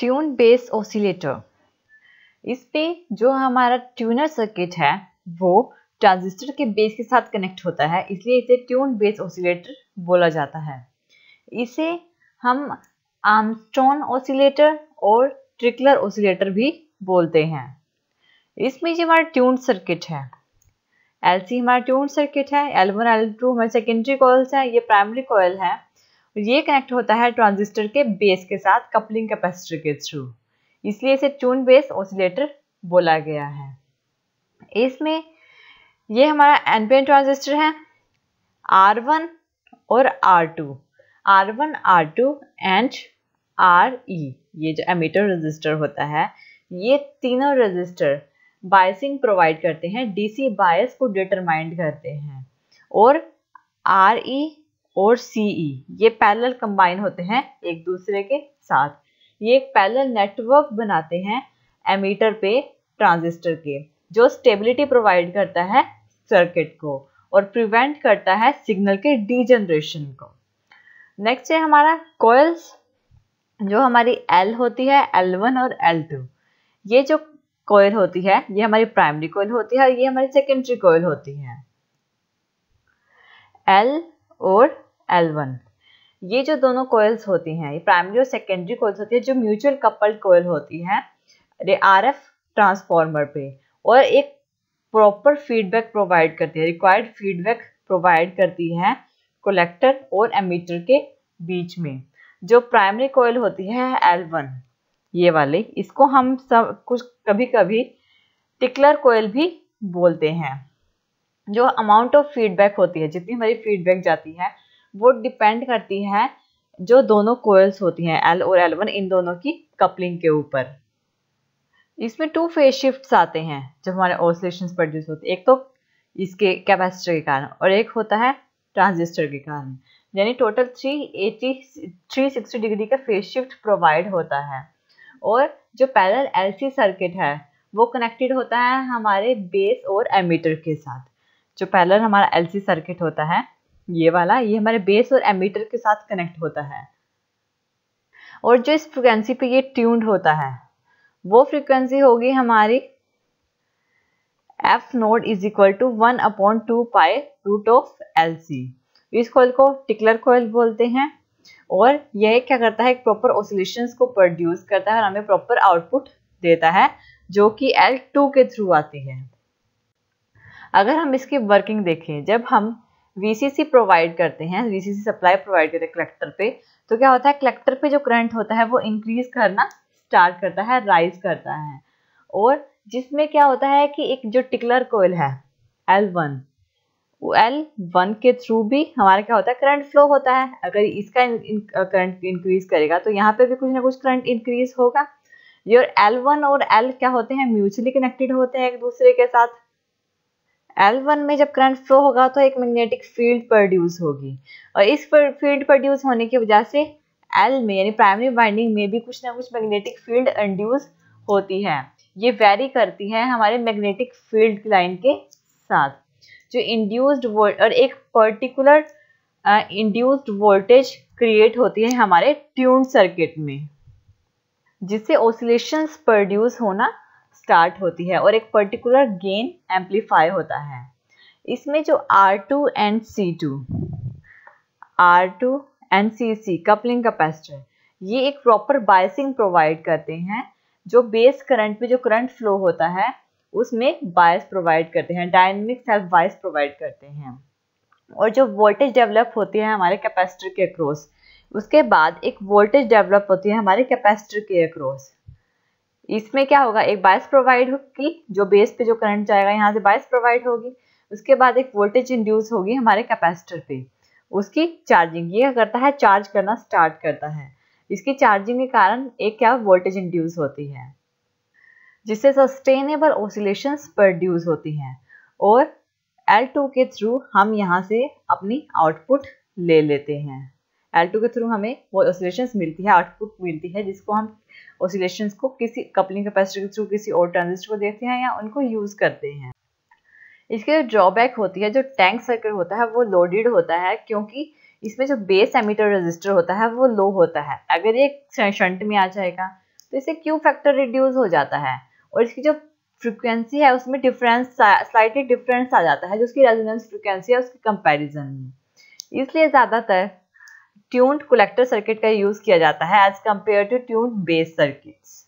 tune base oscillator इस पे जो हमारा ट्यूनर सर्किट है वो ट्रांजिस्टर के बेस के साथ कनेक्ट होता है इसलिए इसे ट्यून बेस ओसिलेटर बोला जाता है इसे हम आमस्टोन ओसिलेटर और ट्रिकलर ओसिलेटर भी बोलते हैं इसमें जो हमारा ट्यून सर्किट है एल सी हमारा ट्यून सर्किट है एल वन एल टू हमारे सेकेंडरी कॉयल्स हैं ये प्राइमरी कॉयल है ये कनेक्ट होता है ट्रांजिस्टर के बेस के साथ कपलिंग कैपेसिटर के थ्रू इसलिए इसे ट्यून बेस ऑसिलेटर बोला गया है इसमें ये हमारा एनपीएन ट्रांजिस्टर है आर वन और R two R one R two and R E ये जो एमिटर रजिस्टर होता है ये तीनों रजिस्टर बायसिंग प्रोवाइड करते हैं डीसी बायस को डिटरमाइंड करते हैं और आर ई e और सीई e, ये पैरल कंबाइन होते हैं एक दूसरे के साथ ये एक पैरल नेटवर्क बनाते हैं एमीटर पे ट्रांजिस्टर के जो स्टेबिलिटी प्रोवाइड करता है सर्किट को और प्रिवेंट करता है सिग्नल के डीजनरेशन को नेक्स्ट है हमारा कोयल्स जो हमारी एल होती है एल वन और एल टू ये जो कोयल होती है ये हमारी प्राइमरी कोयल होती है और ये हमारी सेकेंडरी कोयल होती है एल और L1 ये जो दोनों कोयल्स होती हैं ये प्राइमरी और सेकेंडरी कोयल्स होती है जो म्यूचुअल कपल्ड कोयल होती है आर एफ ट्रांसफॉर्मर पे और एक प्रॉपर फीडबैक प्रोवाइड करती है रिक्वायर्ड फीडबैक प्रोवाइड करती है कलेक्टर और एमीटर के बीच में जो प्राइमरी कोयल होती है L1 ये वाले इसको हम सब कुछ कभी कभी टिकलर कोयल भी बोलते हैं जो अमाउंट ऑफ फीडबैक होती है जितनी हमारी फीडबैक जाती है वो डिपेंड करती है जो दोनों कोयल्स होती हैं एल और एल वन इन दोनों की कपलिंग के ऊपर इसमें टू फेज शिफ्ट्स आते हैं जब हमारे ऑसोलेशन प्रोड्यूस होते हैं एक तो इसके कैपेसिटर के कारण और एक होता है ट्रांजिस्टर के कारण यानी total three eighty three sixty degree का फेज शिफ्ट प्रोवाइड होता है और जो पैरल एलसी सर्किट है वो कनेक्टेड होता है हमारे बेस और एमीटर के साथ जो पैरल हमारा एलसी सर्किट होता है ये वाला ये हमारे बेस और एमीटर के साथ कनेक्ट होता है और जो इस फ्रिक्वेंसी पे ये ट्यून्ड होता है वो फ्रिक्वेंसी होगी हमारी F naught is equal to one upon two pi root of L C इस कोयल को टिकलर कोयल बोलते हैं और यह क्या करता है एक प्रॉपर ऑसिलेशन को प्रोड्यूस करता है और हमें प्रॉपर आउटपुट देता है जो कि एल टू के थ्रू आती है अगर हम इसकी वर्किंग देखें जब हम वीसीसी प्रोवाइड करते हैं वीसीसी सप्लाई प्रोवाइड करते हैं कलेक्टर पे तो क्या होता है कलेक्टर पे जो करंट होता है वो इंक्रीज करना स्टार्ट करता है राइज करता है और जिसमें क्या होता है कि एक जो टिकलर कोयल है एल वन एल वन के थ्रू भी हमारा क्या होता है करंट फ्लो होता है अगर इसका करंट इंक्रीज करेगा तो यहाँ पे भी कुछ ना कुछ करंट इंक्रीज होगा योर एल वन और एल क्या होते हैं म्यूचुअली कनेक्टेड होते हैं एक दूसरे के साथ L1 में जब करंट फ्लो होगा तो एक मैग्नेटिक फील्ड प्रोड्यूस होगी और इस फील्ड प्रोड्यूस होने की वजह से एल में यानी प्राइमरी वाइंडिंग में भी कुछ ना कुछ मैग्नेटिक फील्ड इंड्यूस होती है ये वेरी करती है हमारे मैग्नेटिक फील्ड लाइन के साथ जो इंड्यूस्ड वोल्ट और एक पर्टिकुलर इंड्यूस्ड वोल्टेज क्रिएट होती है हमारे ट्यून सर्किट में जिससे ओसिलेशंस प्रोड्यूस होना स्टार्ट होती है और एक पर्टिकुलर गेन एम्पलीफाई होता है इसमें जो R two and C two R two and C C coupling capacitor ये एक प्रॉपर बायसिंग प्रोवाइड करते हैं जो बेस करंट में जो करंट फ्लो होता है उसमें बायस प्रोवाइड करते हैं डायनेमिक सेल्फ बायस प्रोवाइड करते हैं और जो वोल्टेज डेवलप होती है हमारे कैपेसिटर के अक्रॉस उसके बाद एक वोल्टेज डेवलप होती है हमारे कैपेसिटर के अक्रॉस इसमें क्या होगा एक बायस प्रोवाइड होगी जो बेस पे जो करंट जाएगा यहाँ से बायस प्रोवाइड होगी उसके बाद एक वोल्टेज इंड्यूस होगी हमारे कैपेसिटर पे उसकी चार्जिंग ये करता है चार्ज करना स्टार्ट करता है इसकी चार्जिंग के कारण एक क्या वोल्टेज इंड्यूस होती है जिससे सस्टेनेबल ओसिलेशन प्रोड्यूस होती हैं और L2 के थ्रू हम यहाँ से अपनी आउटपुट ले लेते हैं एल टू के थ्रू हमें वो ऑसिलेशन मिलती है आउटपुट मिलती है जिसको हम ऑसिलेशन को किसी कपलिंग कैपेसिटर के थ्रू किसी और ट्रांजिस्टर को देते हैं या उनको यूज़ करते हैं इसके जो ड्रॉबैक होती है जो टैंक सर्किट होता है वो लोडेड होता है क्योंकि इसमें जो बेस एमिटर रजिस्टर होता है वो लो होता है अगर ये शंट में आ जाएगा तो इसे क्यू फैक्टर रिड्यूस हो जाता है और इसकी जो फ्रिक्वेंसी है उसमें डिफरेंस स्लाइटली डिफरेंस आ जाता है जो उसकी रेजोनेंस फ्रिक्वेंसी है उसके कंपेरिजन में इसलिए ज़्यादातर ट्यून्ड कलेक्टर सर्किट का यूज किया जाता है as compare to tuned base circuits